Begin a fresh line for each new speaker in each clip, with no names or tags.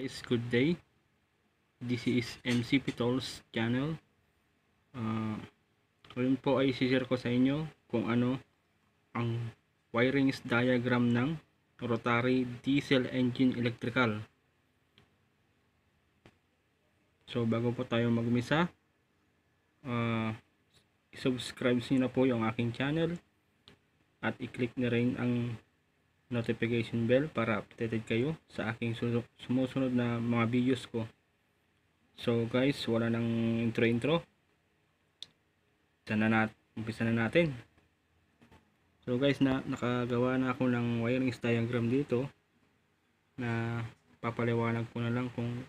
guys good day this is MC Pitols channel uh, ngayon po ay sisir ko sa inyo kung ano ang wirings diagram ng rotary diesel engine electrical so bago po tayo magmisa uh, ah, subscribe nyo na po yung aking channel at i-click na rin ang notification bell para updated kayo sa aking sumusunod na mga videos ko. So guys, wala nang intro-intro. Sana na umpisa na natin. So guys, na nakagawa na ako ng wiring diagram dito na papaliwanag ko na lang kung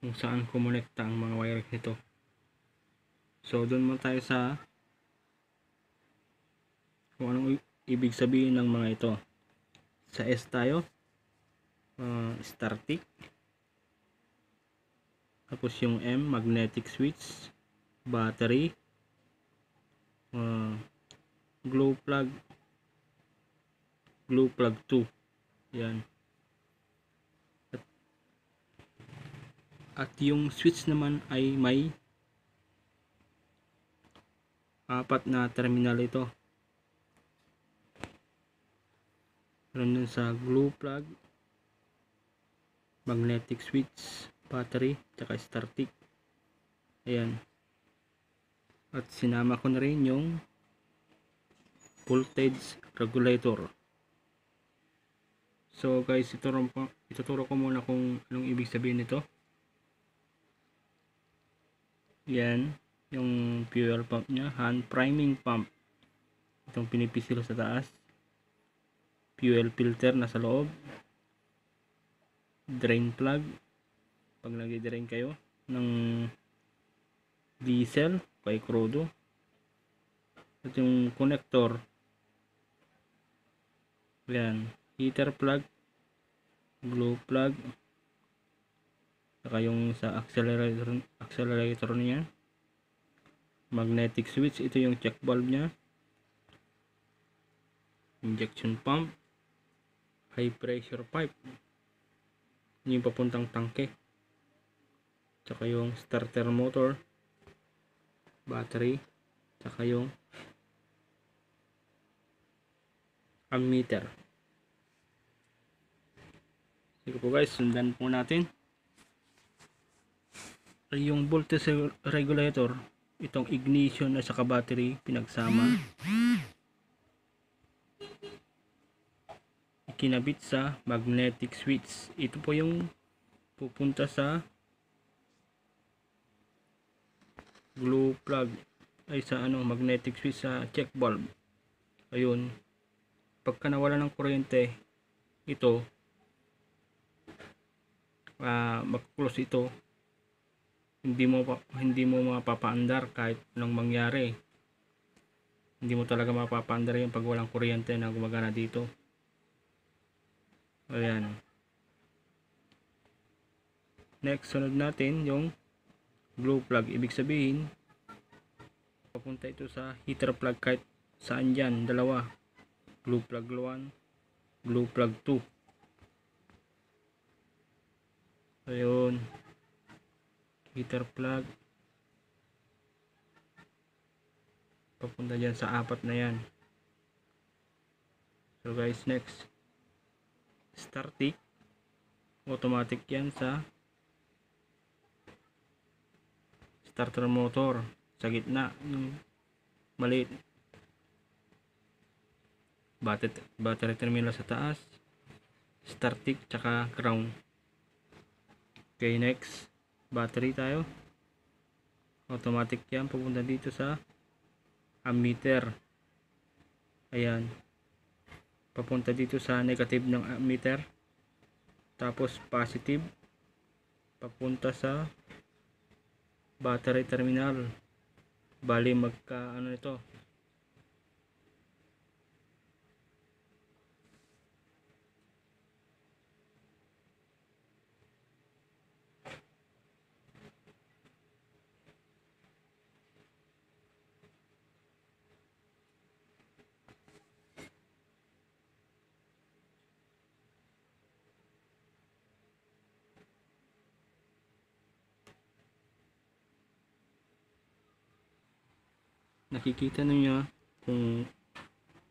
kung saan kumonekta ang mga wire nito. So doon muna tayo sa kung anong ibig sabihin ng mga ito sa S tayo uh, static tapos yung M magnetic switch battery uh, glow plug glow plug 2 yan at, at yung switch naman ay may apat na terminal ito meron dun sa glue plug magnetic switch battery tsaka startick ayan at sinama ko na rin yung voltage regulator so guys ituro, ko, ituturo ko muna kung anong ibig sabihin nito yan yung fuel pump nya hand priming pump itong pinipisil sa taas fuel filter na sa loob drain plug pag nag-drain kayo ng diesel kay crudo at yung connector yan heater plug glow plug saka yung sa accelerator accelerator niya magnetic switch ito yung check valve niya injection pump high pressure pipe yung papuntang tangke tsaka yung starter motor battery tsaka yung ammeter sige po guys sundan po natin yung voltage regulator itong ignition at saka battery pinagsama kinabit sa magnetic switch. Ito po yung pupunta sa glue plug ay sa ano magnetic switch sa check valve. Ayun. Pagka nawala ng kuryente, ito uh, ah, magko-close ito hindi mo hindi mo mapapaandar kahit anong mangyari hindi mo talaga mapapaandar yung pag walang kuryente na gumagana dito Ayan. Next, sunod natin yung glow plug. Ibig sabihin, papunta ito sa heater plug kahit saan dyan. Dalawa. Glow plug 1, glow plug 2. Ayun. Heater plug. Papunta dyan sa apat na yan. So guys, next starting automatic yan sa starter motor sa gitna yung maliit battery, battery terminal sa taas startic tsaka ground okay next battery tayo automatic yan pupunta dito sa ammeter ayan papunta dito sa negative ng ammeter tapos positive papunta sa battery terminal bali magka ano ito nakikita niyo ah, kung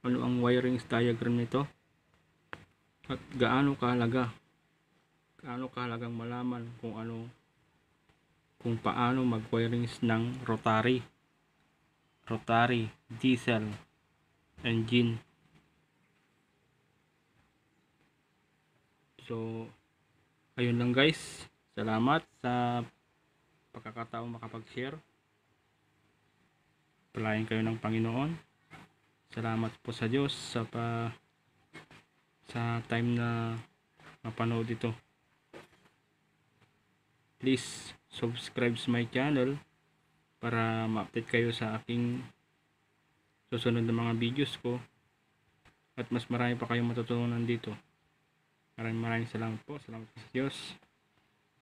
ano ang wiring diagram nito at gaano kahalaga gaano kahalagang malaman kung ano kung paano mag wirings ng rotary rotary diesel engine so ayun lang guys salamat sa pagkakataong makapag share Palayan kayo ng Panginoon. Salamat po sa Diyos sa pa, sa time na mapanood ito. Please subscribe sa my channel para ma-update kayo sa aking susunod na mga videos ko at mas marami pa kayong matutunan dito. Maraming maraming salamat po. Salamat po sa Diyos.